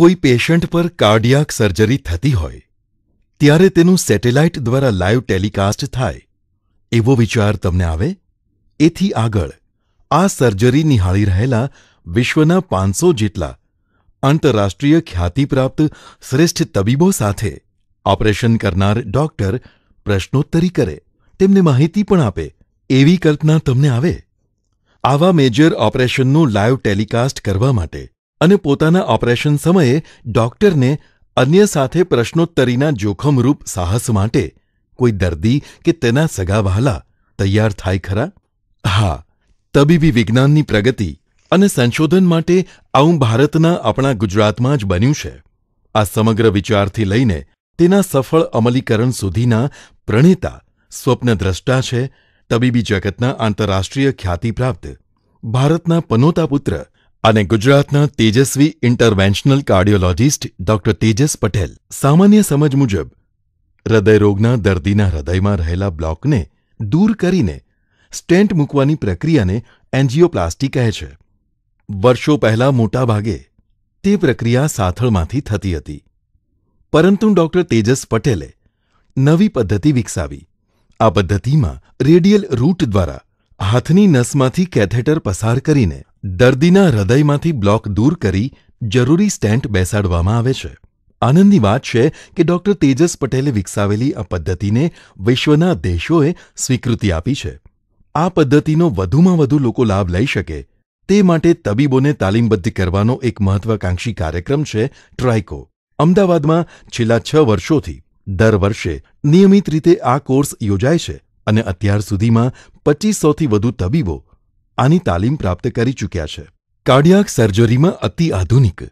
કોઈ પેશન્ટ પર cardiac surgery થતી હોય ત્યારે તેનું સેટેલાઇટ દ્વારા લાઈવ ટેલિકાસ્ટ થાય એવો વિચાર તમને આવે એથી આગળ આ સર્જરી નિહાળી રહેલા વિશ્વના પાંચસો જેટલા આંતરરાષ્ટ્રીય ખ્યાતિપ્રાપ્ત શ્રેષ્ઠ તબીબો સાથે ઓપરેશન કરનાર ડોક્ટર પ્રશ્નોત્તરી કરે તેમને માહિતી પણ આપે એવી કલ્પના તમને આવે આવા મેજર ઓપરેશનનું લાઈવ ટેલિકાસ્ટ કરવા માટે અને પોતાના ઓપરેશન સમયે ડૉક્ટરને અન્ય સાથે પ્રશ્નોત્તરીના જોખમરૂપ સાહસ માટે કોઈ દર્દી કે તેના સગાવહાલા તૈયાર થાય ખરા હા તબીબી વિજ્ઞાનની પ્રગતિ અને સંશોધન માટે આવું ભારતના આપણા ગુજરાતમાં જ બન્યું છે આ સમગ્ર વિચારથી લઈને તેના સફળ અમલીકરણ સુધીના પ્રણેતા સ્વપ્નદ્રષ્ટા છે તબીબી જગતના આંતરરાષ્ટ્રીય ખ્યાતિપ્રાપ્ત ભારતના પનોતા પુત્ર અને ગુજરાતના તેજસ્વી interventional cardiologist doctor Tejas Patel સામાન્ય સમજ મુજબ હૃદયરોગના દર્દીના હૃદયમાં રહેલા બ્લોકને દૂર કરીને સ્ટેન્ટ મૂકવાની પ્રક્રિયાને એન્જિયોપ્લાસ્ટી કહે છે વર્ષો પહેલાં મોટાભાગે તે પ્રક્રિયા સાથળમાંથી થતી હતી પરંતુ ડોક્ટર તેજસ પટેલે નવી પદ્ધતિ વિકસાવી આ પદ્ધતિમાં રેડિયલ રૂટ દ્વારા હાથની નસમાંથી કેથેટર પસાર કરીને દર્દીના હૃદયમાંથી બ્લોક દૂર કરી જરૂરી સ્ટેન્ટ બેસાડવામાં આવે છે આનંદની વાત છે કે ડોક્ટર તેજસ પટેલે વિકસાવેલી આ પદ્ધતિને વિશ્વના દેશોએ સ્વીકૃતિ આપી છે આ પદ્ધતિનો વધુમાં વધુ લોકો લાભ લઈ શકે તે માટે તબીબોને તાલીમબદ્ધ કરવાનો એક મહત્વાકાંક્ષી કાર્યક્રમ છે ટ્રાયકો અમદાવાદમાં છેલ્લા છ વર્ષોથી દર વર્ષે નિયમિત રીતે આ કોર્સ યોજાય છે અને અત્યાર સુધીમાં પચીસોથી વધુ તબીબો આની તાલીમ પ્રાપ્ત કરી ચૂક્યા છે કાર્ડિયાક સર્જરીમાં અતિ આધુનિક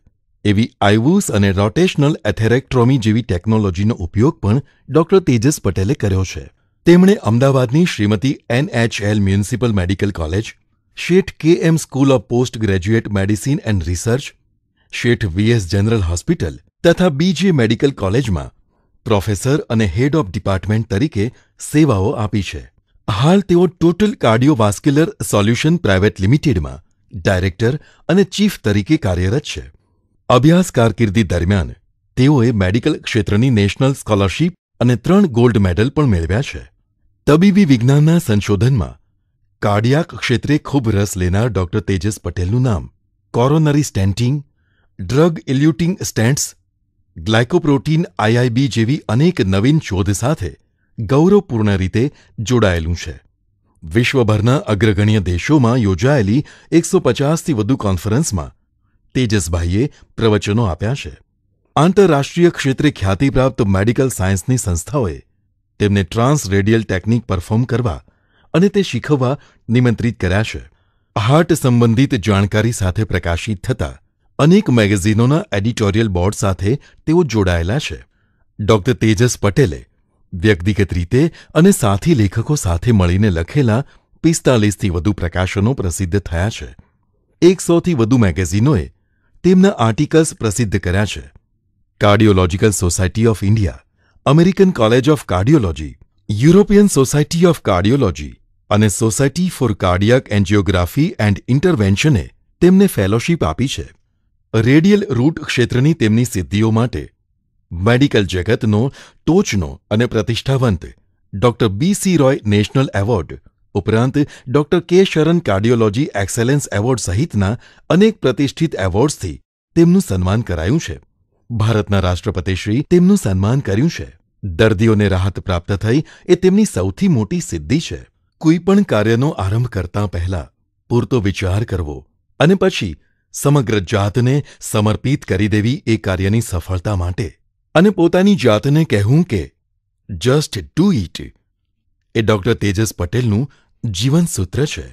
એવી આઇવુસ અને રોટેશનલ એથેરેક્ટ્રોમી જેવી ટેકનોલોજીનો ઉપયોગ પણ ડોક્ટર તેજસ પટેલે કર્યો છે તેમણે અમદાવાદની Shrimati NHL municipal medical college Sheth K M school of post graduate medicine and research Sheth VS general hospital તથા બીજે મેડિકલ કોલેજમાં પ્રોફેસર અને હેડ ઓફ ડિપાર્ટમેન્ટ તરીકે સેવાઓ આપી છે હાલ તેઓ ટોટલ કાર્ડિયોવાસ્ક્યુલર સોલ્યુશન પ્રાઇવેટ લિમિટેડમાં ડાયરેક્ટર અને ચીફ તરીકે કાર્યરત છે અભ્યાસ કારકિર્દી દરમિયાન તેઓએ મેડિકલ ક્ષેત્રની નેશનલ સ્કોલરશિપ અને ત્રણ ગોલ્ડ મેડલ પણ મેળવ્યા છે તબીબી વિજ્ઞાનના સંશોધનમાં કાર્ડિયાક ક્ષેત્રે ખૂબ રસ લેનાર ડોક્ટર તેજસ પટેલનું નામ coronary stenting drug eluting stents glycoprotein IIB જેવી અનેક નવીન શોધ સાથે ગૌરવપૂર્ણ રીતે જોડાયેલું છે વિશ્વભરના અગ્રગણ્ય દેશોમાં યોજાયેલી એકસો પચાસથી વધુ કોન્ફરન્સમાં તેજસભાઈએ પ્રવચનો આપ્યા છે આંતરરાષ્ટ્રીય ક્ષેત્રે ખ્યાતિપ્રાપ્ત મેડિકલ સાયન્સની સંસ્થાઓએ તેમને ટ્રાન્સ રેડિયલ ટેકનિક પરફોર્મ કરવા અને તે શીખવવા નિમંત્રિત કર્યા છે હાર્ટ સંબંધિત જાણકારી સાથે પ્રકાશિત થતા અનેક મેગેઝિનોના એડિટોરિયલ બોર્ડ સાથે તેઓ જોડાયેલા છે ડોક્ટર તેજસ પટેલે વ્યક્તિગત રીતે અને સાથી લેખકો સાથે મળીને લખેલા પિસ્તાલીસથી વધુ પ્રકાશનો પ્રસિદ્ધ થયા છે એકસોથી વધુ મેગેઝિનોએ તેમના આર્ટિકલ્સ પ્રસિદ્ધ કર્યા છે cardiological society of India American college of cardiology European society of cardiology અને society for cardiac angiography and ઇન્ટરવેન્શને તેમને ફેલોશીપ આપી છે રેડિયલ રૂટ ક્ષેત્રની તેમની સિદ્ધિઓ માટે મેડિકલ જગતનો ટોચનો અને પ્રતિષ્ઠાવંત doctor B C Roy national award ઉપરાંત doctor K Sharan cardiology excellence award સહિતના અનેક પ્રતિષ્ઠિત એવોર્ડ્સથી તેમનું સન્માન કરાયું છે ભારતના રાષ્ટ્રપતિશ્રી તેમનું સન્માન કર્યું છે દર્દીઓને રાહત પ્રાપ્ત થઈ એ તેમની સૌથી મોટી સિદ્ધિ છે કોઈપણ કાર્યનો આરંભ કરતાં પહેલા પૂરતો વિચાર કરવો અને પછી સમગ્ર જાતને સમર્પિત કરી દેવી એ કાર્યની સફળતા માટે અને પોતાની જાતને કહેવું કે જસ્ટ ડુ ઇટ એ ડૉક્ટર તેજસ પટેલનું જીવનસૂત્ર છે